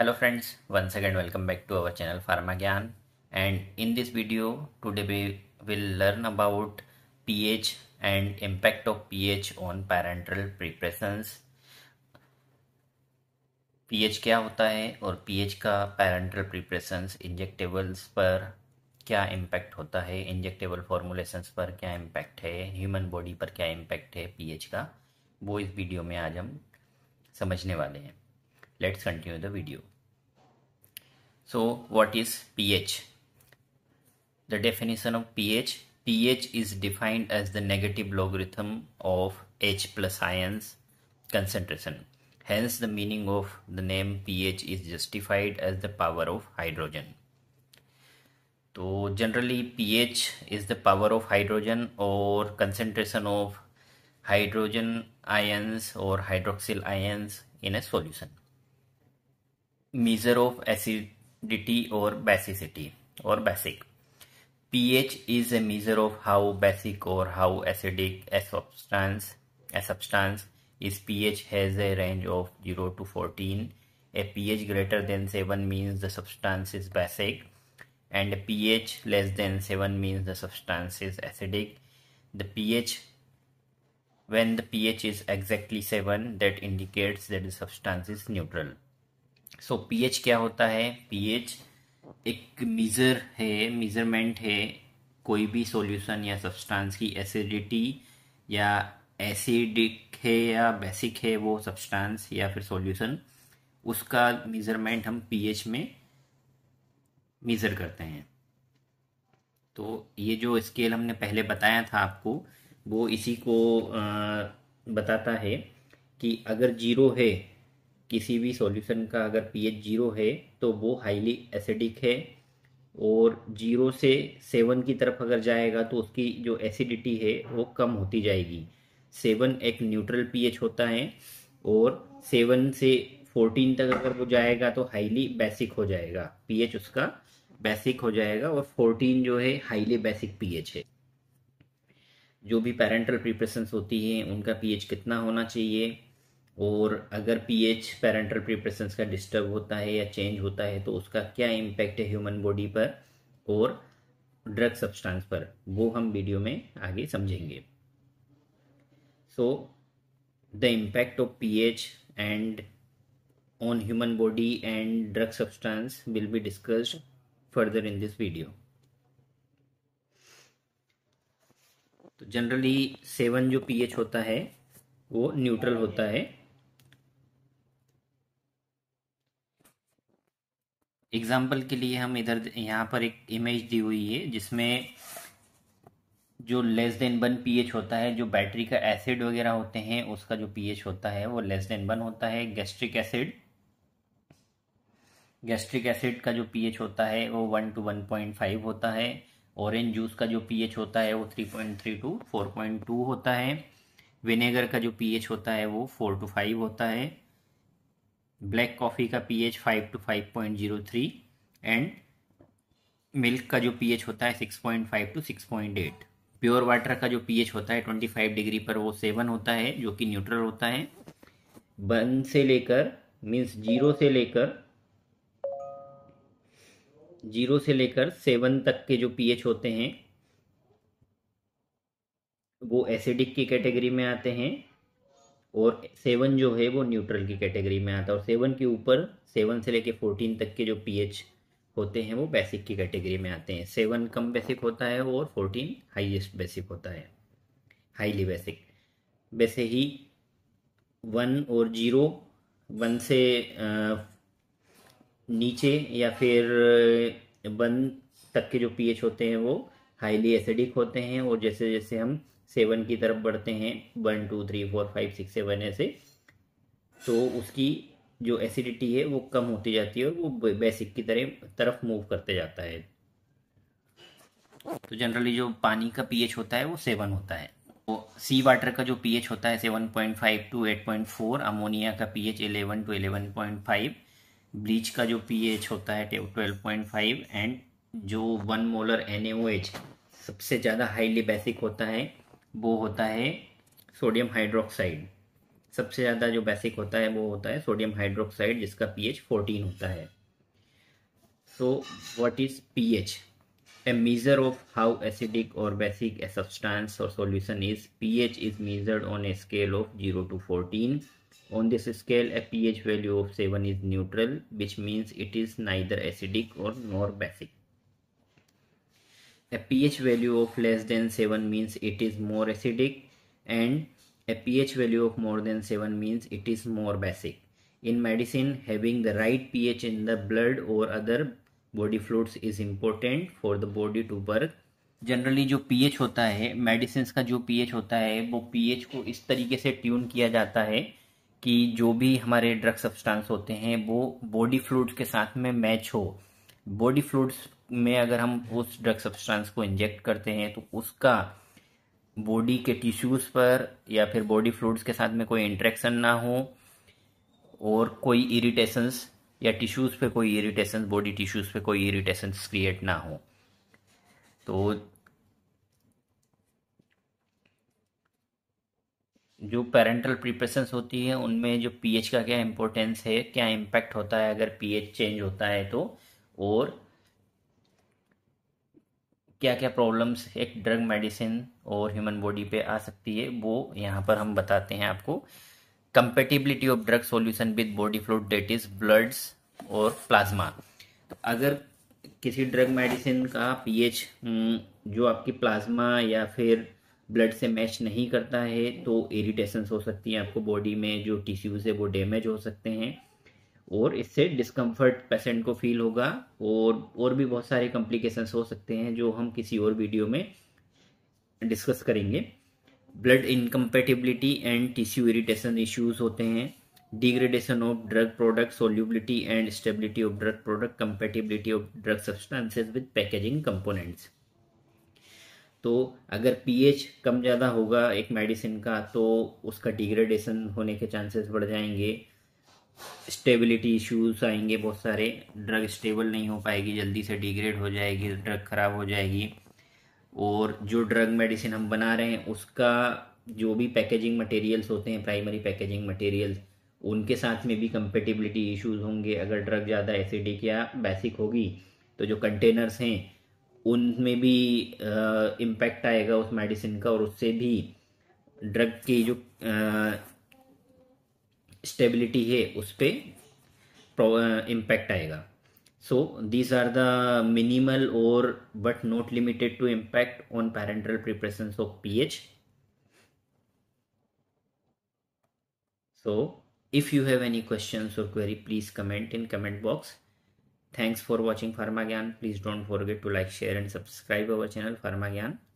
hello friends once again welcome back to our channel pharma Gyan and in this video today we will learn about pH and impact of pH on parenteral preparations pH क्या होता है और pH का parenteral preparations injectables पर क्या impact होता है injectable formulations पर क्या impact है human body पर क्या impact है pH का वो इस वीडियो में आज हम समझने वाले हैं let's continue the video so what is pH the definition of pH pH is defined as the negative logarithm of H plus ions concentration hence the meaning of the name pH is justified as the power of hydrogen so generally pH is the power of hydrogen or concentration of hydrogen ions or hydroxyl ions in a solution measure of acidity or basicity or basic. pH is a measure of how basic or how acidic a substance a substance is pH has a range of 0 to 14. A pH greater than 7 means the substance is basic and a pH less than 7 means the substance is acidic. The pH when the pH is exactly 7 that indicates that the substance is neutral. So so, पीएच क्या होता है pH एक measure है मीज़रमेंट है कोई भी solution या सब्सटेंस की एसिडिटी या एसिडिक है या बेसिक है वो सब्सटेंस या फिर सॉल्यूशन उसका मेज़रमेंट हम पीएच में मेज़र करते हैं तो ये जो स्केल हमने पहले बताया था आपको वो इसी को आ, बताता है कि अगर जीरो है किसी भी सॉल्यूशन का अगर पीएच जीरो है तो वो हाईली एसिडिक है और जीरो से सेवन की तरफ अगर जाएगा तो उसकी जो एसिडिटी है वो कम होती जाएगी सेवन एक न्यूट्रल पीएच होता है और सेवन से फोर्टीन तक अगर वो जाएगा तो हाईली बेसिक हो जाएगा पीएच उसका बेसिक हो जाएगा और फोर्टीन जो है हाईली बेसिक पीएच है जो भी पेरेंटल प्रिप्रेशन होती हैं उनका पीएच कितना होना चाहिए और अगर पीएच पेरेंटल प्रिपरेशंस का डिस्टर्ब होता है या चेंज होता है तो उसका क्या इम्पैक्ट है ह्यूमन बॉडी पर और ड्रग सब्सटेंस पर वो हम वीडियो में आगे समझेंगे so the impact of pH and on human body and drug substance will be discussed further in this video तो जनरली सेवन जो पीएच होता है वो न्यूट्रल होता है एग्जाम्पल के लिए हम इधर यहाँ पर एक इमेज दी हुई है जिसमें जो लेस देन वन पीएच होता है जो बैटरी का एसिड वगैरह होते हैं उसका जो पी होता है वो लेस देन वन होता है गैस्ट्रिक एसिड गैस्ट्रिक एसिड का जो पीएच होता है वो one two one point five होता है ऑरेंज जूस का जो पी होता है वो three point three two four point two होता है विनेगर का जो पी होता है वो फोर टू फाइव होता है ब्लैक कॉफ़ी का pH five two five point zero three and milk का जो पीएच होता है six point five two six point eight pure water का जो पीएच होता है ट्वेंटी फाइव डिग्री पर वो सेवन होता है जो कि न्यूट्रल होता है वन से लेकर मीन्स जीरो से लेकर जीरो से लेकर सेवन तक के जो पीएच होते हैं वो एसिडिक की कैटेगरी में आते हैं और सेवन जो है वो न्यूट्रल की कैटेगरी में आता है और सेवन के ऊपर सेवन से लेके फोर्टीन तक के जो पीएच होते हैं वो बेसिक की कैटेगरी में आते हैं सेवन कम बेसिक होता है और फोर्टीन हाईएस्ट बेसिक होता है हाईली बेसिक वैसे ही वन और जीरो वन से आ, नीचे या फिर वन तक के जो पीएच होते हैं वो हाईली एसिडिक होते हैं और जैसे जैसे हम सेवन की तरफ बढ़ते हैं one two three four five six seven ऐसे तो उसकी जो एसिडिटी है वो कम होती जाती है और वो बेसिक की तरह तरफ मूव करते जाता है तो जनरली जो पानी का पीएच होता है वो सेवन होता है तो सी वाटर का जो पीएच होता है seven point five two eight point four ammonia का pH eleven two eleven point five bleach का जो पीएच होता है ट्वेल्व पॉइंट फाइव एंड जो वन मोलर एन सबसे ज़्यादा हाईली बेसिक होता है वो होता है सोडियम हाइड्रोक्साइड सबसे ज़्यादा जो बेसिक होता है वो होता है सोडियम हाइड्रोक्साइड जिसका पीएच 14 होता है so what is pH a measure of how acidic or basic a substance or solution is pH is measured on a scale of 0 to 14 on this scale a pH value of seven is neutral which means it is neither acidic or nor basic a pH value of less than 7 means it is more acidic and a pH value of more than 7 means it is more basic. In medicine, having the right pH in the blood or other body fluids is important for the body to work. Generally जो pH होता है medicine का जो pH होता है वो pH को इस तरीके से ट्यून किया जाता है कि जो भी हमारे ड्रग सब्सटेंस होते हैं वो बॉडी फ्लूड के साथ में मैच हो बॉडी फ्लूड्स में अगर हम उस ड्रग सब्सटेंस को इंजेक्ट करते हैं तो उसका बॉडी के टिश्यूज़ पर या फिर बॉडी फ्लूड्स के साथ में कोई इंट्रैक्शन ना हो और कोई इरिटेशंस या टिश्यूज़ पे कोई इरिटेशंस बॉडी टिश्यूज़ पे कोई इरिटेशंस क्रिएट ना हो तो जो पेरेंटल प्रिपरेशंस होती है उनमें जो पीएच का क्या इंपॉर्टेंस है क्या इम्पैक्ट होता है अगर पीएच चेंज होता है तो और क्या क्या प्रॉब्लम्स एक ड्रग मेडिसिन और ह्यूमन बॉडी पे आ सकती है वो यहाँ पर हम बताते हैं आपको compatibility of drug solution with body fluid that is bloods और प्लाज्मा तो अगर किसी ड्रग मेडिसिन का पीएच हम्म, जो आपकी प्लाज्मा या फिर ब्लड से मैच नहीं करता है तो इरीटेशन हो सकती हैं आपको बॉडी में जो टिश्यूज़ है वो डैमेज हो सकते हैं और इससे डिस्कम्फर्ट पेशेंट को फील होगा और और भी बहुत सारे कॉम्प्लिकेशन हो सकते हैं जो हम किसी और वीडियो में डिस्कस करेंगे blood incompatibility and tissue irritation issues होते हैं degradation of drug product solubility and stability of drug product compatibility of drug substances with packaging components तो अगर पीएच कम ज़्यादा होगा एक मेडिसिन का तो उसका डिग्रेडेशन होने के चांसेस बढ़ जाएंगे स्टेबिलिटी इश्यूज आएंगे बहुत सारे ड्रग स्टेबल नहीं हो पाएगी जल्दी से डिग्रेड हो जाएगी ड्रग ख़राब हो जाएगी और जो ड्रग मेडिसिन हम बना रहे हैं उसका जो भी पैकेजिंग मटेरियल्स होते हैं प्राइमरी पैकेजिंग मटेरियल्स उनके साथ में भी कंपेटिबिलिटी इश्यूज होंगे अगर ड्रग ज़्यादा एसिडिक या बेसिक होगी तो जो कंटेनर्स हैं उनमें भी इम्पैक्ट आएगा उस मेडिसिन का और उससे भी ड्रग की जो स्टेबिलिटी है उस पर इम्पैक्ट uh, आएगा so these are the minimal or but not limited to impact on parental preparation of P H so if you have any question or query please comment in comment box thanks for watching Pharma Gyan please don't forget to like share and subscribe our channel Pharma ज्ञान